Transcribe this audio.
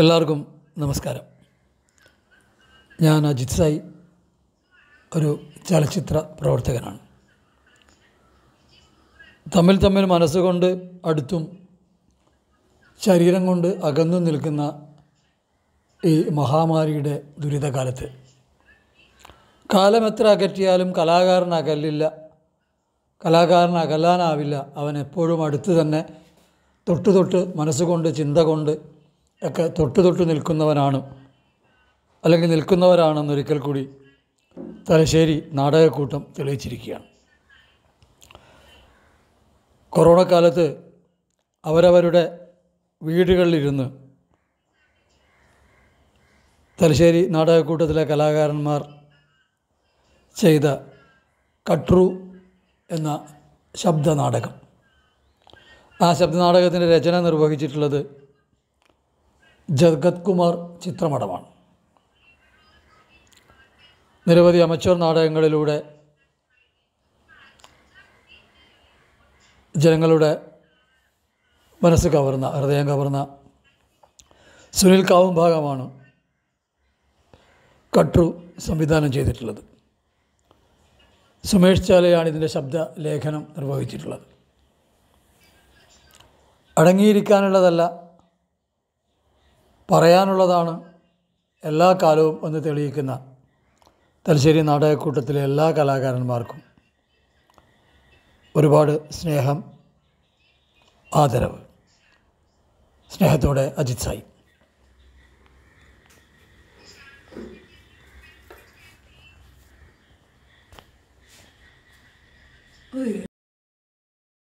എല്ലാവർക്കും നമസ്കാരം ഞാൻ അജിത് സായി ഒരു ചലച്ചിത്ര പ്രവർത്തകനാണ് തമ്മിൽ തമ്മിൽ മനസ്സുകൊണ്ട് അടുത്തും ശരീരം കൊണ്ട് അകന്നു നിൽക്കുന്ന ഈ മഹാമാരിയുടെ ദുരിതകാലത്ത് കാലം എത്ര അകറ്റിയാലും കലാകാരൻ അകലില്ല കലാകാരൻ അകലാനാവില്ല അവൻ എപ്പോഴും അടുത്ത് തന്നെ തൊട്ട് തൊട്ട് മനസ്സുകൊണ്ട് ചിന്ത കൊണ്ട് ഒക്കെ തൊട്ട് തൊട്ട് നിൽക്കുന്നവനാണ് അല്ലെങ്കിൽ നിൽക്കുന്നവരാണെന്നൊരിക്കൽ കൂടി തലശ്ശേരി നാടകക്കൂട്ടം തെളിയിച്ചിരിക്കുകയാണ് കൊറോണ കാലത്ത് അവരവരുടെ വീടുകളിലിരുന്ന് തലശ്ശേരി നാടകക്കൂട്ടത്തിലെ കലാകാരന്മാർ ചെയ്ത കട്രു എന്ന ശബ്ദനാടകം ആ ശബ്ദനാടകത്തിൻ്റെ രചന നിർവഹിച്ചിട്ടുള്ളത് ജഗത് കുമാർ ചിത്രമടമാണ് നിരവധി അമച്വർ നാടകങ്ങളിലൂടെ ജനങ്ങളുടെ മനസ്സ് കവർന്ന ഹൃദയം കവർന്ന സുനിൽ കാവും ഭാഗമാണ് കട്രു സംവിധാനം ചെയ്തിട്ടുള്ളത് സുമേഷ് ചാലയാണ് ഇതിൻ്റെ ശബ്ദ ലേഖനം നിർവഹിച്ചിട്ടുള്ളത് അടങ്ങിയിരിക്കാനുള്ളതല്ല പറയാനുള്ളതാണ് എല്ലാ കാലവും ഒന്ന് തെളിയിക്കുന്ന തലശ്ശേരി നാടകക്കൂട്ടത്തിലെ എല്ലാ കലാകാരന്മാർക്കും ഒരുപാട് സ്നേഹം ആദരവ് സ്നേഹത്തോടെ അജിത് സായി Oh, yeah.